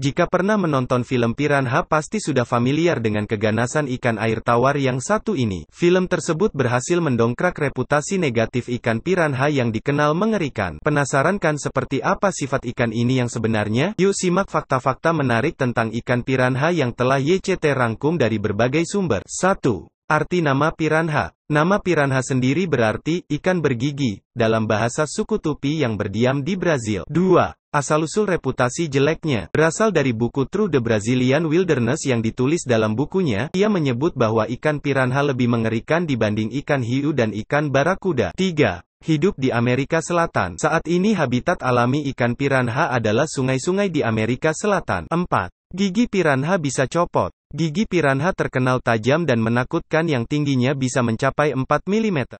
Jika pernah menonton film Piranha pasti sudah familiar dengan keganasan ikan air tawar yang satu ini. Film tersebut berhasil mendongkrak reputasi negatif ikan piranha yang dikenal mengerikan. Penasaran kan seperti apa sifat ikan ini yang sebenarnya? Yuk simak fakta-fakta menarik tentang ikan piranha yang telah YCT rangkum dari berbagai sumber. 1. Arti nama piranha. Nama piranha sendiri berarti ikan bergigi dalam bahasa suku Tupi yang berdiam di Brazil. 2. Asal-usul reputasi jeleknya berasal dari buku True the Brazilian Wilderness yang ditulis dalam bukunya. Ia menyebut bahwa ikan piranha lebih mengerikan dibanding ikan hiu dan ikan barakuda. 3. Hidup di Amerika Selatan. Saat ini habitat alami ikan piranha adalah sungai-sungai di Amerika Selatan. 4. Gigi piranha bisa copot. Gigi piranha terkenal tajam dan menakutkan yang tingginya bisa mencapai 4 mm.